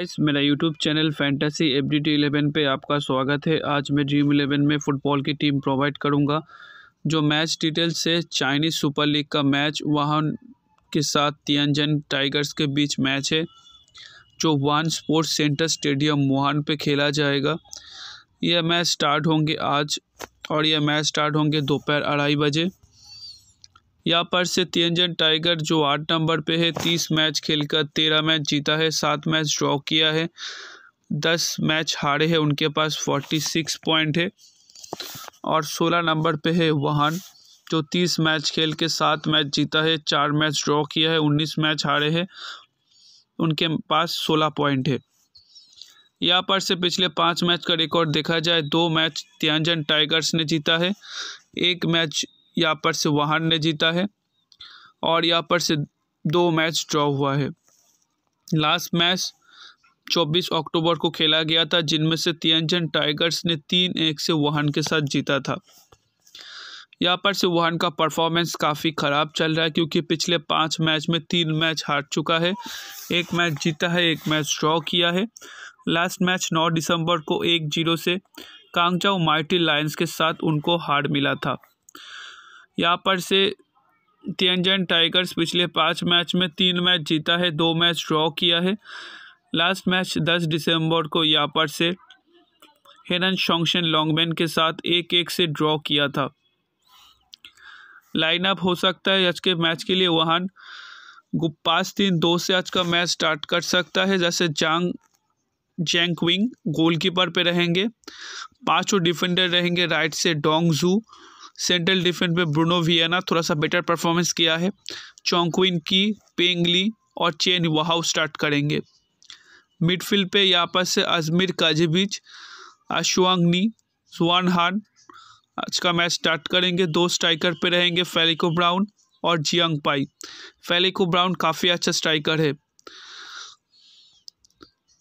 इस मेरा YouTube channel fantasy F D T eleven पर आपका स्वागत है आज मैं ड्रीम इलेवन में फ़ुटबॉल की टीम प्रोवाइड करूंगा जो मैच डिटेल्स है चाइनीज़ सुपर लीग का मैच वाहन के साथ तियंजन टाइगर्स के बीच मैच है जो one sports centre stadium Wuhan पे खेला जाएगा यह मैच स्टार्ट होंगे आज और यह मैच स्टार्ट होंगे दोपहर अढ़ाई बजे यहाँ पर से तियंजन टाइगर जो आठ नंबर पे है तीस मैच खेलकर तेरह मैच जीता है सात मैच ड्रॉ किया है दस मैच हारे हैं उनके पास फोर्टी सिक्स पॉइंट है और सोलह नंबर पे है वाहन जो तीस मैच खेल के सात मैच जीता है चार मैच ड्रॉ किया है उन्नीस मैच हारे हैं उनके पास सोलह पॉइंट है यहाँ पर से पिछले पाँच मैच का रिकॉर्ड देखा जाए दो मैच तियंजन टाइगर्स ने जीता है एक मैच यहाँ पर से वाहन ने जीता है और यहाँ पर से दो मैच ड्रॉ हुआ है लास्ट मैच 24 अक्टूबर को खेला गया था जिनमें से तियंजन टाइगर्स ने तीन एक से वाहन के साथ जीता था यहाँ पर से वाहन का परफॉर्मेंस काफ़ी ख़राब चल रहा है क्योंकि पिछले पाँच मैच में तीन मैच हार चुका है एक मैच जीता है एक मैच ड्रॉ किया है लास्ट मैच 9 दिसंबर को एक जीरो से कांगचाओ माइटी लायंस के साथ उनको हार मिला था यहाँ पर से तेंजन टाइगर्स पिछले पाँच मैच में तीन मैच जीता है दो मैच ड्रॉ किया है लास्ट मैच दस दिसंबर को यहाँ पर से हेनन शोंगशन लॉन्गमैन के साथ एक एक से ड्रॉ किया था लाइनअप हो सकता है आज के मैच के लिए वहान पाँच तीन दो से आज का मैच स्टार्ट कर सकता है जैसे जांग जैंक विंग गोलकीपर पे रहेंगे पांचों डिफेंडर रहेंगे राइट से डोंग जू सेंट्रल डिफेंस में ब्रूनो वियना थोड़ा सा बेटर परफॉर्मेंस किया है चौंकुइन की पेंगली और चेन वहाव स्टार्ट करेंगे मिडफील्ड पे यहाँ पर से अजमेर काजीबीच अशवांगनी जुआन हान आज का मैच स्टार्ट करेंगे दो स्ट्राइकर पे रहेंगे फेलिको ब्राउन और जियांग पाई फेलिको ब्राउन काफ़ी अच्छा स्ट्राइकर है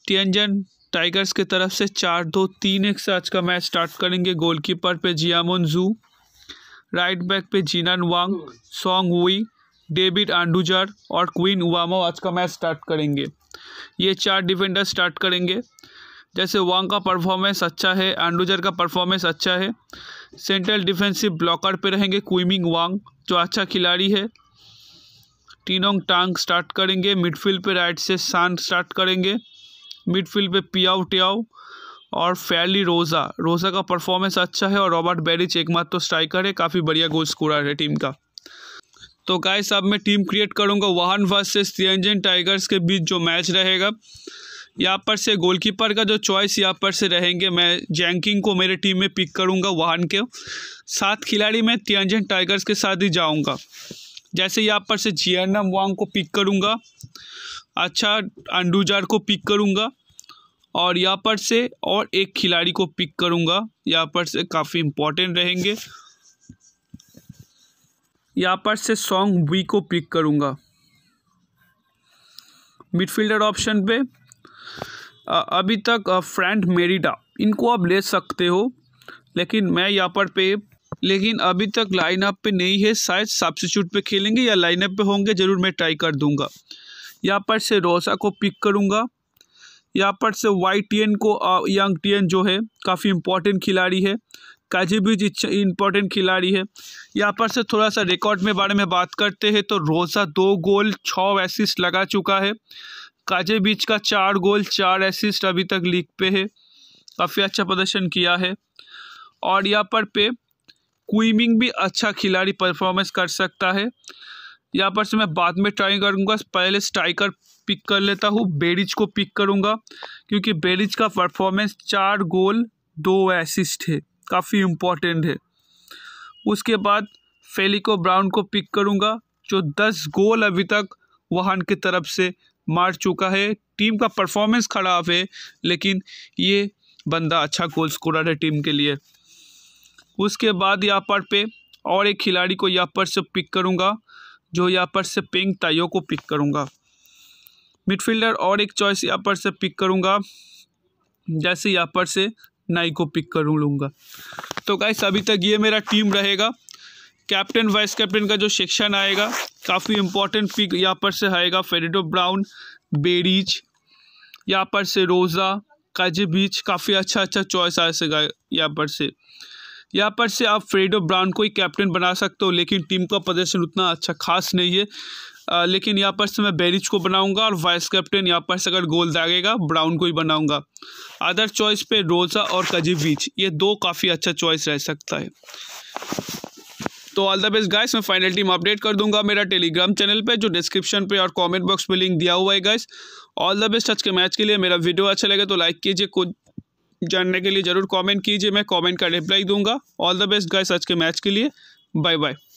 टियंजन टाइगर्स की तरफ से चार दो तीन एक से आज का मैच स्टार्ट करेंगे गोलकीपर पे जियामोन जू राइट बैक पे जीनान वांग सोंग हुई डेविड आंडूजर और क्वीन उवामो आज का मैच स्टार्ट करेंगे ये चार डिफेंडर स्टार्ट करेंगे जैसे वांग का परफॉर्मेंस अच्छा है एंडूजर का परफॉर्मेंस अच्छा है सेंट्रल डिफेंसिव ब्लॉकर पे रहेंगे क्विमिंग वांग जो अच्छा खिलाड़ी है टीनोंग टांग स्टार्ट करेंगे मिडफील्ड पे राइट से सान स्टार्ट करेंगे मिडफील्ड पे पियाओ टियाओ और फेयरली रोज़ा रोज़ा का परफॉर्मेंस अच्छा है और रॉबर्ट बेरिच एकमात्र तो स्ट्राइकर है काफ़ी बढ़िया गोल स्कोरर है टीम का तो गाइस अब मैं टीम क्रिएट करूंगा वाहन वर्सेस तिरंजन टाइगर्स के बीच जो मैच रहेगा यहाँ पर से गोलकीपर का जो चॉइस यहाँ पर से रहेंगे मैं जैंकिंग को मेरे टीम में पिक करूँगा वाहन के सात खिलाड़ी मैं तिरंजन टाइगर्स के साथ ही जाऊँगा जैसे यहाँ पर से जियनम वांग को पिक करूँगा अच्छा अंडूजार को पिक करूँगा और यहाँ पर से और एक खिलाड़ी को पिक करूँगा यहाँ पर से काफ़ी इम्पोर्टेंट रहेंगे यहाँ पर से सॉन्ग वी को पिक करूँगा मिडफील्डर ऑप्शन पे अभी तक फ्रेंड मेरिडा इनको आप ले सकते हो लेकिन मैं यहाँ पर पे लेकिन अभी तक लाइनअप पे नहीं है शायद सब्सिट्यूट पे खेलेंगे या लाइनअप पे होंगे ज़रूर मैं ट्राई कर दूंगा यहाँ पर से रोसा को पिक करूँगा यहाँ पर से वाई टी को यंग टी जो है काफ़ी इम्पोर्टेंट खिलाड़ी है काजीबीज इम्पोर्टेंट खिलाड़ी है यहाँ पर से थोड़ा सा रिकॉर्ड में बारे में बात करते हैं तो रोज़ा दो गोल छः एसिस्ट लगा चुका है काजे बीच का चार गोल चार एसिस्ट अभी तक लीग पे है काफ़ी अच्छा प्रदर्शन किया है और यहाँ पर पे क्विमिंग भी अच्छा खिलाड़ी परफॉर्मेंस कर सकता है यहाँ पर से मैं बाद में ट्राई करूँगा पहले स्ट्राइकर पिक कर लेता हूँ बेरिज को पिक करूँगा क्योंकि बेरिज का परफॉर्मेंस चार गोल दो एसिस्ट है काफ़ी इम्पोर्टेंट है उसके बाद फेलिको ब्राउन को पिक करूँगा जो दस गोल अभी तक वाहन की तरफ से मार चुका है टीम का परफॉर्मेंस ख़राब है लेकिन ये बंदा अच्छा गोल स्कोरर है टीम के लिए उसके बाद यहाँ पर पे और एक खिलाड़ी को यहाँ पर से पिक करूँगा जो यहाँ पर से पिंक ताइयों को पिक करूँगा मिडफील्डर और एक चॉइस यहाँ पर से पिक करूँगा जैसे यहाँ पर से नाई को पिक कर लूँगा तो गाइस अभी तक ये मेरा टीम रहेगा कैप्टन वाइस कैप्टन का जो सेक्शन आएगा काफ़ी इंपॉर्टेंट पिक यहाँ पर से आएगा फेरेडो ब्राउन बेरीज यहाँ पर से रोज़ा काजे बीच काफ़ी अच्छा अच्छा चॉइस आ सका यहाँ पर से यहाँ पर से आप फ्रेडो ब्राउन को ही कैप्टन बना सकते हो लेकिन टीम का प्रदर्शन उतना अच्छा खास नहीं है लेकिन यहाँ पर से मैं बेरिज को बनाऊंगा और वाइस कैप्टन यहाँ पर से अगर गोल दागेगा ब्राउन को ही बनाऊंगा अदर चॉइस पे रोज़ा और कजीब बीच ये दो काफ़ी अच्छा चॉइस रह सकता है तो ऑल द बेस्ट गाइस मैं फाइनल टीम अपडेट कर दूंगा मेरा टेलीग्राम चैनल पे जो डिस्क्रिप्शन पे और कमेंट बॉक्स में लिंक दिया हुआ है गाइस ऑल द बेस्ट आज के मैच के लिए मेरा वीडियो अच्छा लगे तो लाइक कीजिए कुछ जानने के लिए ज़रूर कमेंट कीजिए मैं कमेंट का रिप्लाई दूंगा ऑल द बेस्ट गाइस आज के मैच के लिए बाय बाय